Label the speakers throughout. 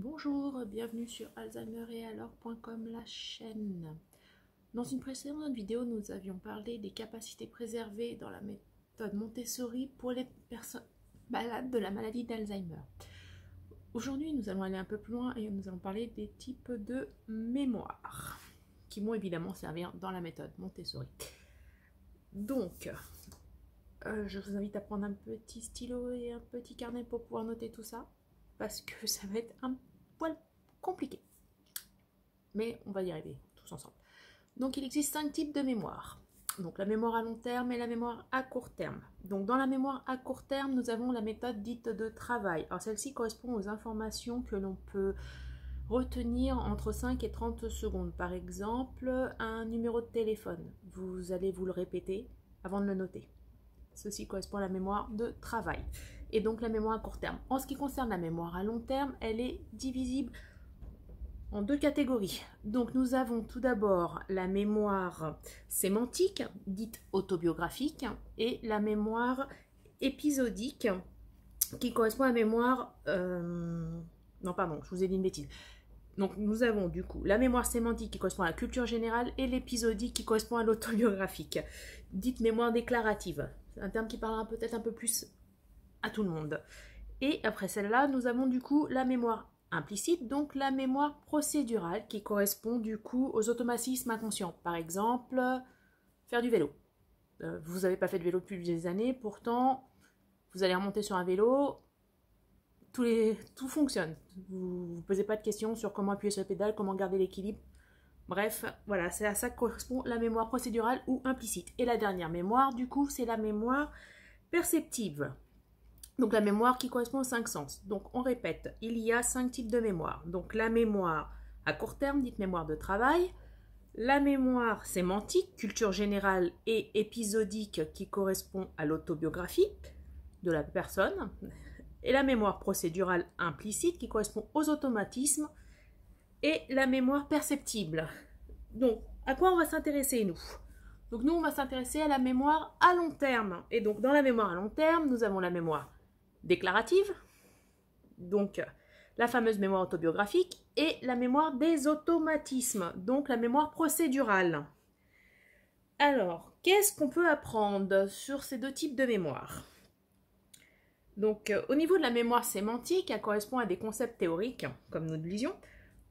Speaker 1: Bonjour, bienvenue sur alzheimer-et-alors.com, la chaîne. Dans une précédente vidéo, nous avions parlé des capacités préservées dans la méthode Montessori pour les personnes malades de la maladie d'Alzheimer. Aujourd'hui, nous allons aller un peu plus loin et nous allons parler des types de mémoire qui vont évidemment servir dans la méthode Montessori. Donc, euh, je vous invite à prendre un petit stylo et un petit carnet pour pouvoir noter tout ça parce que ça va être un poil compliqué. Mais on va y arriver tous ensemble. Donc il existe cinq types de mémoire. Donc la mémoire à long terme et la mémoire à court terme. Donc dans la mémoire à court terme, nous avons la méthode dite de travail. Alors celle-ci correspond aux informations que l'on peut retenir entre 5 et 30 secondes. Par exemple, un numéro de téléphone. Vous allez vous le répéter avant de le noter. Ceci correspond à la mémoire de travail et donc la mémoire à court terme. En ce qui concerne la mémoire à long terme, elle est divisible en deux catégories. Donc nous avons tout d'abord la mémoire sémantique, dite autobiographique, et la mémoire épisodique, qui correspond à la mémoire... Euh, non, pardon, je vous ai dit une bêtise. Donc nous avons du coup la mémoire sémantique qui correspond à la culture générale et l'épisodique qui correspond à l'autobiographique, dite mémoire déclarative. C'est Un terme qui parlera peut-être un peu plus tout le monde. Et après celle-là, nous avons du coup la mémoire implicite, donc la mémoire procédurale qui correspond du coup aux automatismes inconscients. Par exemple, faire du vélo. Euh, vous n'avez pas fait de vélo depuis des années, pourtant vous allez remonter sur un vélo, tout, fonctionne. Vous ne posez pas de questions sur comment appuyer sur la pédale, comment garder l'équilibre. Bref, voilà, c'est à ça que correspond la mémoire procédurale ou implicite. Et la dernière mémoire, du coup, c'est la mémoire perceptive. Donc la mémoire qui correspond aux cinq sens. Donc on répète, il y a cinq types de mémoire. Donc la mémoire à court terme, dite mémoire de travail, la mémoire sémantique, culture générale et épisodique qui correspond à l'autobiographie de la personne, et la mémoire procédurale implicite qui correspond aux automatismes, et la mémoire perceptible. Donc à quoi on va s'intéresser nous Donc nous on va s'intéresser à la mémoire à long terme. Et donc dans la mémoire à long terme, nous avons la mémoire déclarative, donc la fameuse mémoire autobiographique, et la mémoire des automatismes, donc la mémoire procédurale. Alors, qu'est-ce qu'on peut apprendre sur ces deux types de mémoire Donc, euh, au niveau de la mémoire sémantique, elle correspond à des concepts théoriques, comme nous le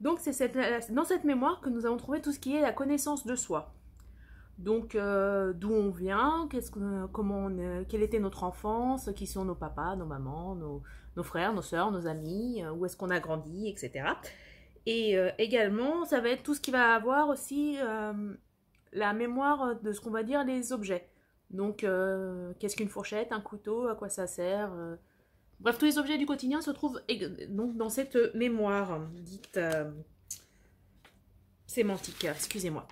Speaker 1: Donc, c'est euh, dans cette mémoire que nous avons trouvé tout ce qui est la connaissance de soi, donc, euh, d'où on vient, qu'est-ce comment quelle était notre enfance, qui sont nos papas, nos mamans, nos, frères, nos sœurs, nos amis, euh, où est-ce qu'on a grandi, etc. Et euh, également, ça va être tout ce qui va avoir aussi la mémoire de ce qu'on va dire les objets. Donc, qu'est-ce qu'une fourchette, un couteau, à quoi ça sert Bref, tous les objets du quotidien se trouvent donc dans cette mémoire dite sémantique, excusez-moi.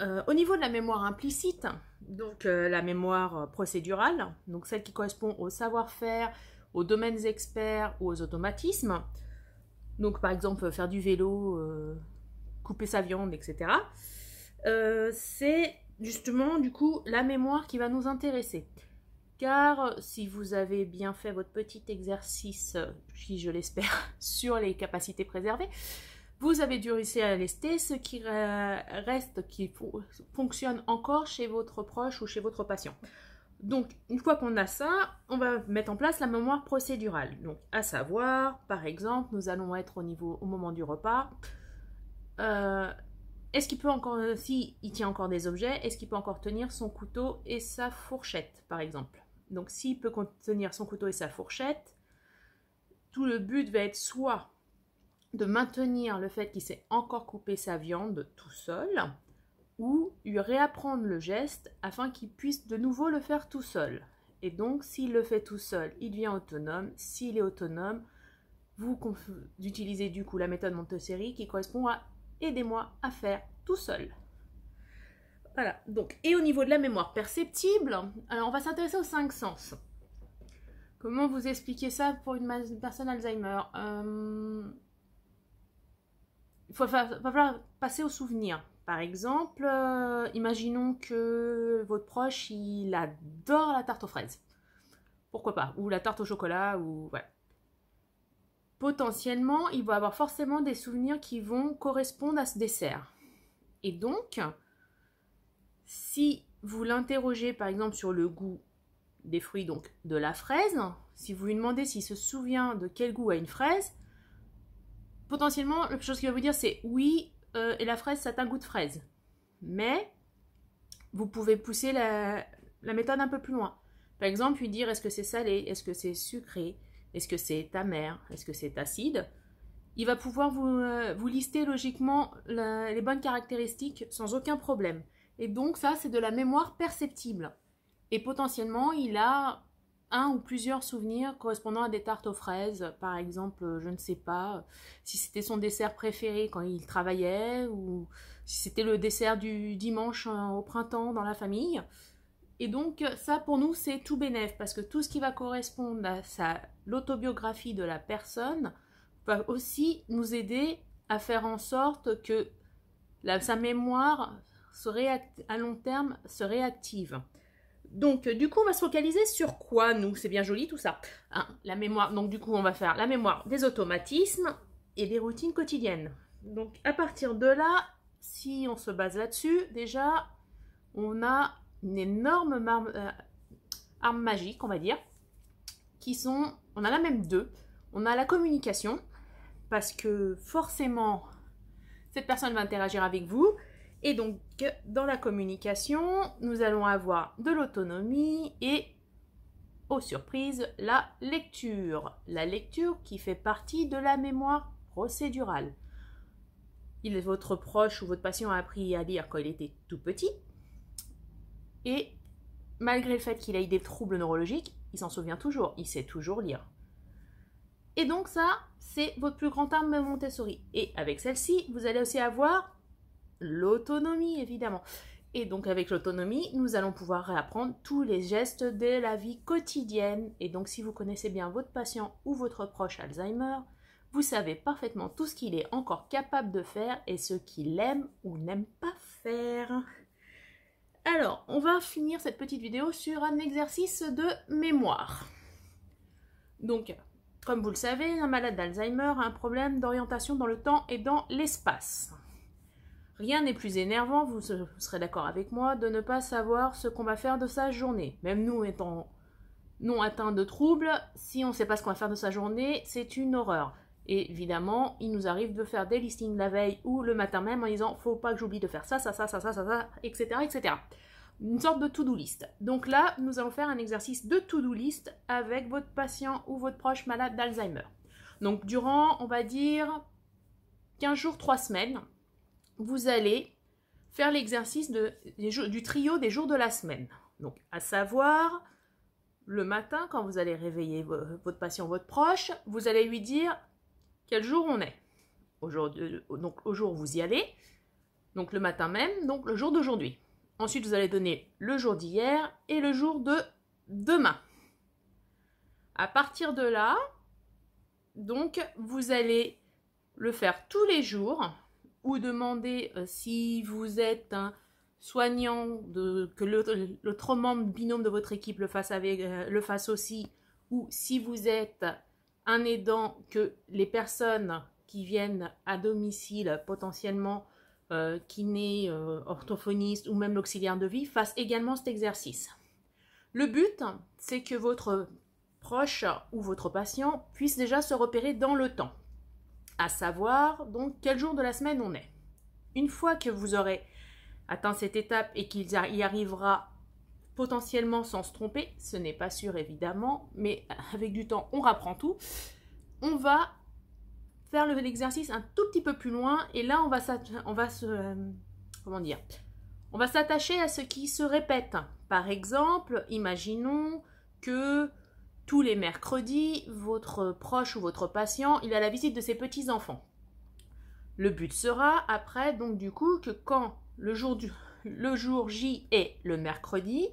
Speaker 1: Euh, au niveau de la mémoire implicite, donc euh, la mémoire euh, procédurale, donc celle qui correspond au savoir-faire, aux domaines experts ou aux automatismes, donc par exemple faire du vélo, couper sa viande, etc. c'est justement du coup la mémoire qui va nous intéresser. Car si vous avez bien fait votre petit exercice, si je l'espère, sur les capacités préservées, vous avez dû réussir à lester ce qui reste, qui fonctionne encore chez votre proche ou chez votre patient. Donc, une fois qu'on a ça, on va mettre en place la mémoire procédurale. Donc, à savoir, par exemple, nous allons être au niveau au moment du repas. Euh, est-ce qu'il peut encore, si il tient encore des objets, est-ce qu'il peut encore tenir son couteau et sa fourchette, par exemple Donc, s'il peut tenir son couteau et sa fourchette, tout le but va être soit de maintenir le fait qu'il s'est encore coupé sa viande tout seul, ou lui réapprendre le geste afin qu'il puisse de nouveau le faire tout seul. Et donc, s'il le fait tout seul, il devient autonome. S'il est autonome, vous utilisez du coup la méthode Montessori qui correspond à aidez-moi à faire tout seul. Voilà, donc, et au niveau de la mémoire perceptible, alors on va s'intéresser aux cinq sens. Comment vous expliquez ça pour une personne Alzheimer euh, il va, falloir passer au souvenir. Par exemple, euh, imaginons que votre proche, il adore la tarte aux fraises. Pourquoi pas Ou la tarte au chocolat, ou... Ouais. Potentiellement, il va avoir forcément des souvenirs qui vont correspondre à ce dessert. Et donc, si vous l'interrogez par exemple sur le goût des fruits, donc de la fraise, si vous lui demandez s'il se souvient de quel goût a une fraise, potentiellement, la chose qu'il va vous dire, c'est oui, euh, et la fraise, ça a un goût de fraise. Mais vous pouvez pousser la, méthode un peu plus loin. Par exemple, lui dire est-ce que c'est salé, est-ce que c'est sucré, est-ce que c'est amer, est-ce que c'est acide. Il va pouvoir vous, euh, lister logiquement les bonnes caractéristiques sans aucun problème. Et donc ça, c'est de la mémoire perceptible. Et potentiellement, il a un ou plusieurs souvenirs correspondant à des tartes aux fraises. Par exemple, euh, je ne sais pas euh, si c'était son dessert préféré quand il travaillait ou si c'était le dessert du dimanche euh, au printemps dans la famille. Et donc ça pour nous c'est tout bénéf parce que tout ce qui va correspondre à l'autobiographie de la personne va aussi nous aider à faire en sorte que sa mémoire à long terme se réactive. Donc, euh, du coup, on va se focaliser sur quoi, nous C'est bien joli tout ça. Hein, la mémoire. Donc, du coup, on va faire la mémoire des automatismes et des routines quotidiennes. Donc, à partir de là, si on se base là-dessus, déjà, on a une énorme arme, euh, magique, on va dire, qui sont... On a la même deux. On a la communication, parce que forcément, cette personne va interagir avec vous, et donc dans la communication, nous allons avoir de l'autonomie et, aux surprises, la lecture. La lecture qui fait partie de la mémoire procédurale. Il, est votre proche ou votre patient a appris à lire quand il était tout petit. Et malgré le fait qu'il ait des troubles neurologiques, il s'en souvient toujours, il sait toujours lire. Et donc ça, c'est votre plus grand arme Montessori. Et avec celle-ci, vous allez aussi avoir l'autonomie, évidemment. Et donc avec l'autonomie, nous allons pouvoir réapprendre tous les gestes de la vie quotidienne. Et donc si vous connaissez bien votre patient ou votre proche Alzheimer, vous savez parfaitement tout ce qu'il est encore capable de faire et ce qu'il aime ou n'aime pas faire. Alors, on va finir cette petite vidéo sur un exercice de mémoire. Donc, comme vous le savez, un malade d'Alzheimer a un problème d'orientation dans le temps et dans l'espace. Rien n'est plus énervant, vous, serez d'accord avec moi, de ne pas savoir ce qu'on va faire de sa journée. Même nous étant non atteints de troubles, si on ne sait pas ce qu'on va faire de sa journée, c'est une horreur. évidemment, il nous arrive de faire des listings la veille ou le matin même en disant faut pas que j'oublie de faire ça, ça, ça, ça, ça, ça, ça, etc. etc. Une sorte de to-do list. Donc là, nous allons faire un exercice de to-do list avec votre patient ou votre proche malade d'Alzheimer. Donc durant, on va dire 15 jours, 3 semaines, vous allez faire l'exercice du trio des jours de la semaine. Donc, à savoir, le matin, quand vous allez réveiller votre patient, votre proche, vous allez lui dire quel jour on est. Euh, donc, au jour où vous y allez, donc le matin même, donc le jour d'aujourd'hui. Ensuite, vous allez donner le jour d'hier et le jour de demain. À partir de là, donc, vous allez le faire tous les jours ou demander euh, si vous êtes un soignant, que l'autre membre binôme de votre équipe le fasse, avec, euh, le fasse aussi, ou si vous êtes un aidant, que les personnes qui viennent à domicile potentiellement qui euh, kiné, orthophoniste ou même l'auxiliaire de vie fassent également cet exercice. Le but, c'est que votre proche ou votre patient puisse déjà se repérer dans le temps à savoir donc quel jour de la semaine on est. Une fois que vous aurez atteint cette étape et qu'il y arrivera potentiellement sans se tromper, ce n'est pas sûr évidemment, mais avec du temps on rapprend tout, on va faire l'exercice un tout petit peu plus loin et là on va, on va se... Euh, comment dire On va s'attacher à ce qui se répète. Par exemple, imaginons que tous les mercredis, votre proche ou votre patient, il a la visite de ses petits-enfants. Le but sera après, donc du coup, que quand le jour, du, le jour J est le mercredi,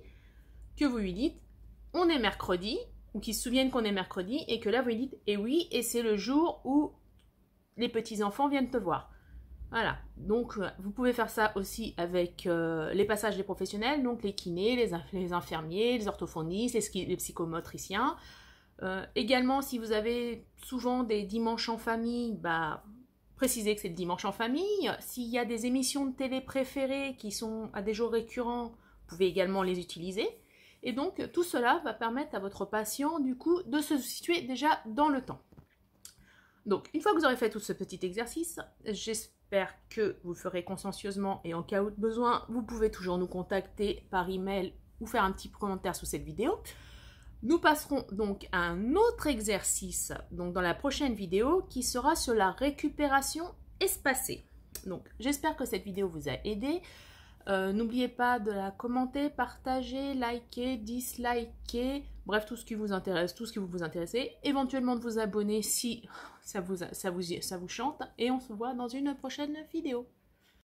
Speaker 1: que vous lui dites on est mercredi, ou qu'il se souvienne qu'on est mercredi, et que là vous lui dites et eh oui, et c'est le jour où les petits-enfants viennent te voir. Voilà, donc euh, vous pouvez faire ça aussi avec euh, les passages des professionnels, donc les kinés, les, infirmiers, les orthophonistes, les, psychomotriciens. Euh, également, si vous avez souvent des dimanches en famille, bah, précisez que c'est le dimanche en famille. S'il y a des émissions de télé préférées qui sont à des jours récurrents, vous pouvez également les utiliser. Et donc, tout cela va permettre à votre patient, du coup, de se situer déjà dans le temps. Donc, une fois que vous aurez fait tout ce petit exercice, j'espère J'espère que vous ferez consciencieusement et en cas de besoin, vous pouvez toujours nous contacter par email ou faire un petit commentaire sous cette vidéo. Nous passerons donc à un autre exercice donc dans la prochaine vidéo qui sera sur la récupération espacée. Donc j'espère que cette vidéo vous a aidé. Euh, n'oubliez pas de la commenter, partager, liker, disliker, Bref, tout ce qui vous intéresse, tout ce qui vous vous intéressez. Éventuellement de vous abonner si ça vous chante. Et on se voit dans une prochaine vidéo.